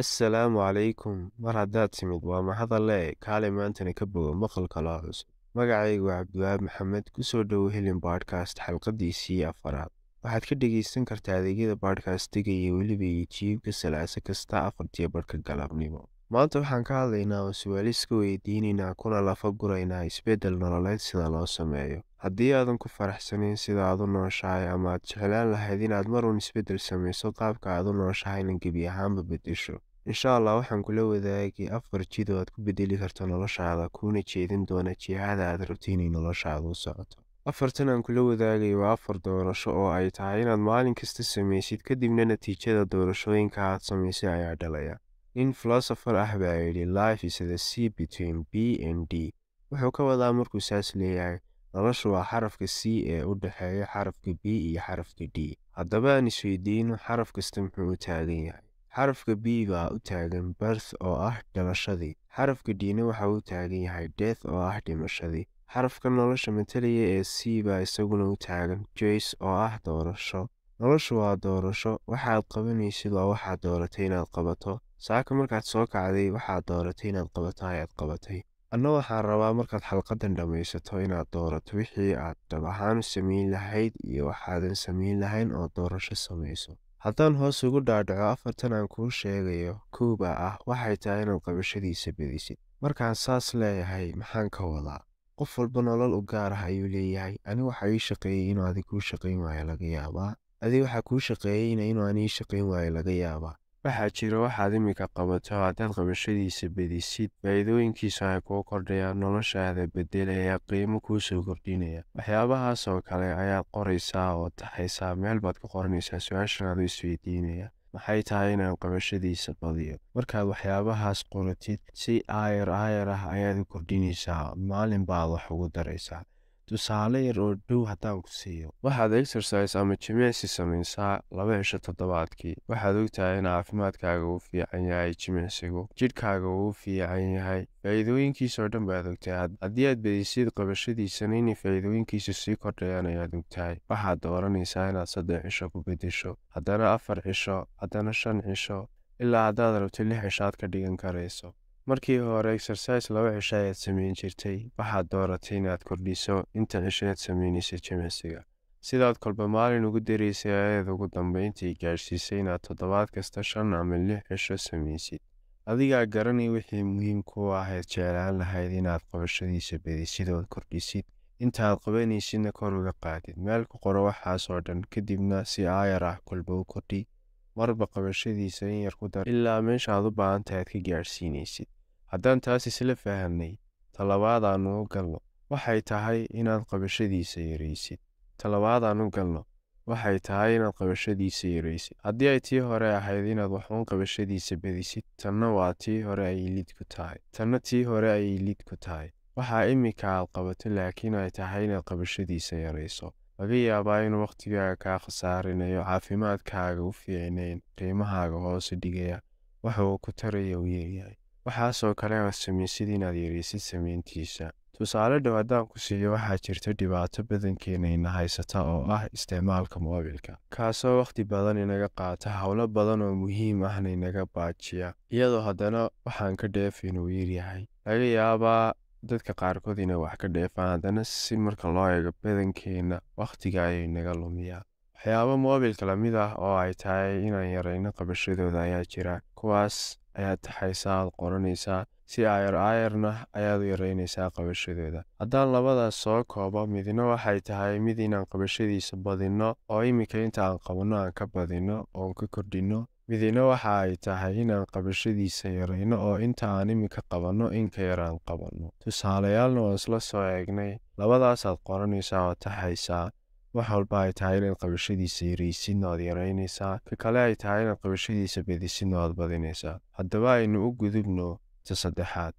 assalaamu calaykum mar haddaad timid waa mahadalee kaale maantana ka bogo maqalka loo cusub magacaygu waa cabdiwaab maxamed kusoo dhowo helin baadhkast xalqadiisii afaraad waxaad ka dhegaysan kartaa adeegyada iyo weliba iyo jiibka salaase kasta afartiyo barhka galabnimo maanta waxaan ka hadlaynaa oo su-aalis ka weydiinaynaa kuna lafa guraynaa isbeddel nololeed sida loo sameeyo haddii aadan ku faraxsanayn sida aad u nooshahay ama aad jeclaan lahayd inaad marun isbeddel samayso qaabka aad u nooshahay na gebi ahaanba beddesho insha allah waxaan kula wadaagay afar jid oo aad ku bedeli karto noloshaada kuna jeedin doona jihada aad rabto inay noloshaada u socoto. Afartan aan kula wadaagayo waa afar doorasho oo ay tahay inaad maalin kasta samaysid kadibna natiijada doorashooyinka aad samaysay ayaa dhalaya. nin filosofer ah baa yidhi life is the c between b and d wuxuu ka wadaa markuu saas leeyahay noloshu waa xarafka c ee u dhexeeya xarafka b iyo xarafka d haddaba aan isweydiino xaraf kasta muxuu u taagan yahay xarafka b baa u taagan birth oo ah dhalashadii xarafka d-na waxa u taagan yahay death oo ah dhimashadii xarafka nolosha mataliya ee c baa isaguna u taagan joyce oo ah doorasho noloshu waa doorasho waxaad qabanaysid waa waxaad dooratay inaad qabato saaka markaad soo kacday waxaad dooratay inaad qabato ayaad qabatay anna waxaan rabaa markaad xalqadan dhammaysato inaad doorato wixii aad dhab ahaan samayn lahayd iyo waxaadan samayn lahayn oo doorasho samayso haddaan hoos ugu dhaadhaco afartan aan kuu sheegayo kuuba ah waxay tahay inaad qabashadiisa bedisid markaan saas leeyahay maxaan ka wadaa qof walba nolol u gaar ah ayuu leeyahay ani waxaa ii shaqeeyey inuu adig kuu shaqayn waayo laga yaabaa adig waxaa kuu shaqeeyeyna inuu ani ii shaqayn waayo laga yaabaa waxaa jira waxaad iminka qabato haddaad qabashadiisa bedisid faa'iidooyinkiisa ay kuu kordhayaan noloshaada bedel qiimo kuu soo kordhinaya waxyaabahaas oo kale ayaad qoraysaa oo taxaysaa meel baad ku qoranaysaa su aashanaadu isweydiinaya maxay tahay inaan qabashadiisa badiyo markaad waxyaabahaas qoratid si aayar aayar ah ayaad u kordhinaysaa maalin baad wax ugu daraysaa tusaale yar oo dhow haddaan ku siiyo waxaad exercise ama jimicsi samaysaa laba cisho toddobaadkii waxaad ogtahay in caafimaadkaaga uu fiican yahay jimicsigu jidhkaaga uu fiican yahay faa'iidooyinkiisaoo dhan baad ogtahay haddii aad bedisiid qabashadiisana inay faa'iidooyinkiisa sii kordhayaan ayaad ogtahay waxaad dooranaysaa inaad saddex cisho ku beddesho haddana afar cisho haddana shan cisho ilaa haddaad rabto lix cishaad ka dhigan karayso markii hore exercise laba cisha ayaad samayn jirtay waxaad dooratay inaad kordhiso inta cisho aad samaynaysa jimicsiga sidaad kolba maalin ugu daraysay ayaad ugu dambayntii gaadhsiisay inaad toddobaad kasta shan ama lix cisho samaysid adigaa garanay wixii muhiim kuu ahayd jeclaan lahayd inaad qabashadiisa bedisid ood kordhisid intaaad qabanaysidna kor uga qaadid meel ku qoro waxaas oo dhan kadibna si aayar ah kolba u kordhi marba qabashadiisa in yar ku dar ilaa meesha aad u baahantahay aad ka gaadhsiinaysid haddaan taas isla fahamnay tallabaadaan u galno waxay tahay inaad qabashadiisa yaraysid tallabaadaan u galno waxay tahay inaad qabashadiisa yaraysid haddii ay tii hore ahayd inaad waxuun qabashadiisa badisid tanna waa tii hore ay lid ku tahay tanna tii hore ayay lid ku tahay waxaa iminka aad qabato laakiin ay tahay inaad qabashadiisa yarayso laga yaabaa inuu wakhtigaaga kaa khasaarinayo caafimaadkaaga u fiicnayn qiimahaaga hoose dhigaya waxa uu ku taraya uu yeryahay waxaasoo kale ood samaysid inaad yareysid sameyntiisa tusaale dhow haddaan ku siiyo waxaa jirta dhibaato badankeena ina haysata oo ah isticmaalka moobilka kaasoo wakhti badan inaga qaata howlo badan oo muhiim ahna inaga baajiya iyadoo haddana waxaan ka dheefayn uu yaryahay laga yaabaa dadka qaarkood inay wax ka dheefaan haddana si marka loo eego badankeenna wakhtiga ayay inaga lumiyaa waxyaabo moobilka lamid ah oo ay tahay inaan yarayno qabashadooda ayaa jira kuwaas ayaad taxaysaa aad qoranaysaa si ayar aayarna ayaad u yaraynaysaa qabashadooda haddaan labadaas soo koobo midna waxay tahay mid inaan qabashadiisa badinno oo iminka inta aan qabanno aan ka badinno oon ka kordhinno midina waxa ay tahay inaan qabashadiisa yarayno oo inta aan iminka qabanno inka yaraan qabanno tusaalayaalna waa isla soo eegnay labadaasaad qoranaysaa oo taxaysaa wax walba ay tahay inaad qabashadiisa yaraysidna oad yaraynaysaa ka kale ay tahay inaad qabashadiisa badisidna ood badinaysaa haddaba aynu u gudubno ta saddexaad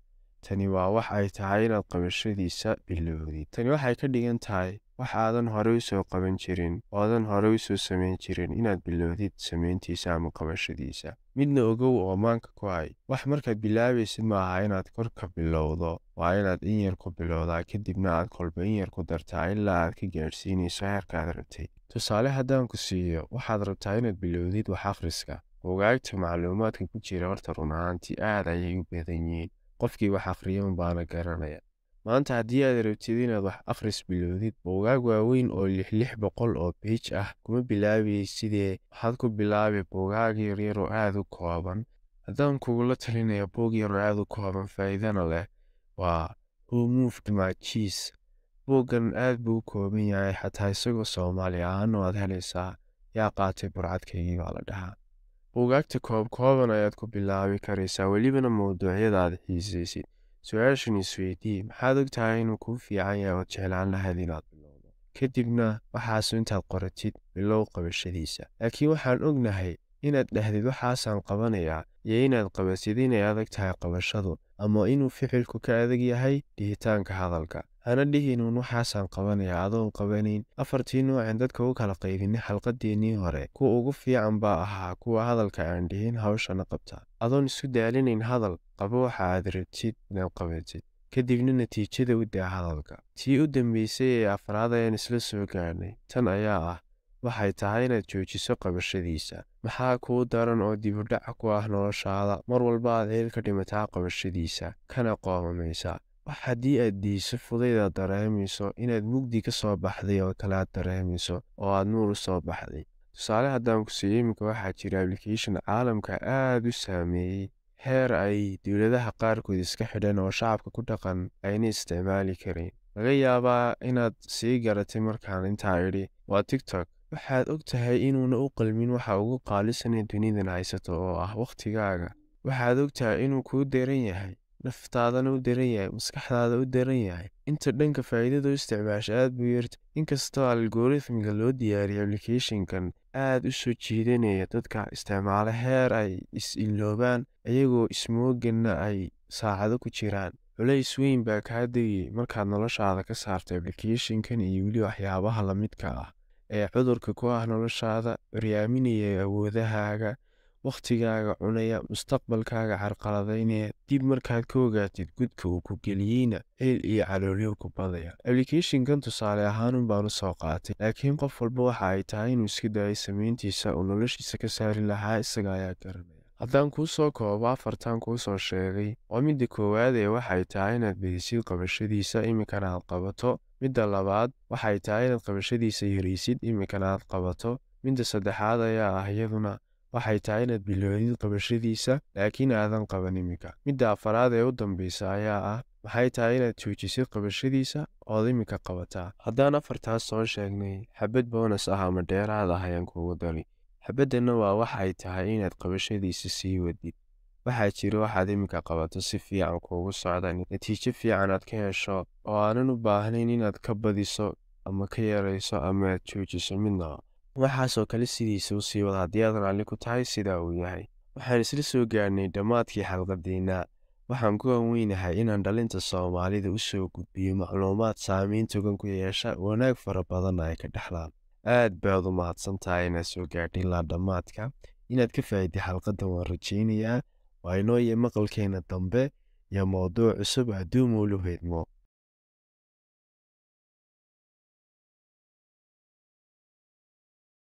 tani waa wax ay tahay inaad qabashadiisa bilowdid tani waxay ka dhigan tahay wax aadan hore usoo qaban jirin ooadan hore usoo samayn jirin inaad bilowdid samayntiisa ama qabashadiisa midna ogow oo maanka ku hay wax markaad bilaabaysid maaha inaad korka bilowdo waa inaad in yar ku bilowdaa kadibna aad kolba in yar ku dartaa ilaa aad ka gaadhsiinayso heerkaad rabtay tusaale haddaan ku siiyo waxaad rabtaa inaad bilowdid wax akhriska buugaagta macluumaadka ku jira horta run ahaantii aad ayay u badan yihiin qofkii wax akhriya unbaana garanaya maanta haddii aad rabtid inaad wax akhris bilowdid bogaag waaweyn oo lix lix boqol oo biij ah kuma bilaabi sidee waxaad ku bilaabi bogaag yaryar oo aad u kooban haddaan kugula talinaya buug yar oo aad u kooban faa'iidana leh waa who moved aad buu u kooban yahay xataa isagoo soomaali ahaano aad helaysaa yaa qaatay burcadkaygii baa la dhahaa buugaagta kooban ayaad ku bilaabi karaysaa welibana mawduucyada aad xiisaysid su-aashan isweydii maxaad og tahay inuu kuu fiican yahay ood jeclaan lahayd inaad bilowdo kadibna waxaasu intaad qoratid bilow qabashadiisa laakiin waxaan og nahay inaad dhahdid waxaasaan qabanayaa iyo inaad qabatid inay adag tahay qabashadu ama inuu ficilku ka adag yahay dhihitaanka hadalka hana dhihinuun waxaasaan qabanaya adoon qabanayn afartii nooceen dadka u kala qaybinay xalqaddeennii hore kuwa ugu fiican baa ahaa kuwa hadalka aan dhihin hawshana qabta adoon isku daalinayn hadal qabo waxa aad ratid inaad qabatid kadibna natiijada u daa hadalka tii u dambeysay ee afraad ayaan isla soo gaarnay tan ayaa ah waxay tahay inaad joojiso qabashadiisa maxaa kuu daran oo dibudhac ku ah noloshaada mar walba aad ciil ka dhimataa qabashadiisa kana qoomamaysa wax haddii aad diiso fudaydaad dareemayso inaad mugdi ka soo baxday oo kale aad dareemayso oo aad nuur u soo baxday tusaale haddaan ku siiyo iminka waxaa jira ablication caalamka aad u saameeyey heer ay dowladaha qaarkood iska xidhan oo shacabka ku dhaqan ayna isticmaali karayn laga yaabaa inaad sii garatay markaan intaa idhi waa tiktok waxaad og tahay inuuna u qalmin waxa ugu qaalisane dunidan haysato oo ah wakhtigaaga waxaad og tahay inuu kuu daran yahay naftaadana u daran yahay maskaxdaada u daran yahay inta dhanka faa'iidada u isticmaasha aad buu yarta inkastoo algorithmiga loo diyaariyay applicathonkan aad u soo jiidanaya dadka isticmaalo heer ay is iloobaan iyagoo ismooganna ay saacado ku jiraan culays weyn baa kaa degayay markaad noloshaada ka saartay applicathonkan iyo weli waxyaabaha lamidka ah ee cudurka ku ah noloshaada, curyaaminaya awoodahaaga, wakhtigaaga cunaya, mustaqbalkaaga carqaladaynaya. Dib markaad ka ogaatid gudka uu ku geliyeyna ceyl iyo caloolyo ku badaya. Application tusaale ahaan un baan soo qaatay, laakiin qof walba waxa ay tahay inuu iska dayo saameyntiisa uu noloshiisa ka saari lahaa isaga ayaa garanay haddaan kuu soo koobo afartan kuu soo sheegay oo midda ee waxay tahay inaad bedishid qabashadiisa iminkana aad qabato midda labaad waxay tahay inaad qabashadiisa yaraysid iminkana aad qabato midda saddexaad ayaa ah iyaduna waxay tahay inaad biloodid qabashadiisa laakiin aadan qaban iminka midda afaraad ee u dambaysa ayaa ah maxay tahay inaad joojisid qabashadiisa ood iminka qabataa haddaan afartaas soo sheegnay xabad boonas ah ama dheeraad ah ayaan kuugu dari xabadana waa waxay tahay inaad qabashadiisa sii wadid waxaa jira waxaad iminka qabato si fiican kuugu socda natiijo fiican aad ka hesho oo aanan u baahnayn inaad ka badiso ama ka yarayso ama aad joojiso midnaba waxaasoo kale sidiisa u sii wad haddii aad raalli ku tahay sidaa uu yahay waxaan isla soo gaarnay dhammaadkii xalqadiinna waxaan ku anweynahay inaan dhalinta soomaalida u soo gudbiyo macluumaad saamayn togan ku yeesha wanaag fara badanna ay ka dhexlaan aad baad u mahadsantahay inaad soo gaadhay ilaa dhammaadka inaad ka faa'iday xalqaddan waan rajaynayaa waa inoo iyo maqalkeena dambe iyo mowduuc cusub adduun muuluheedmo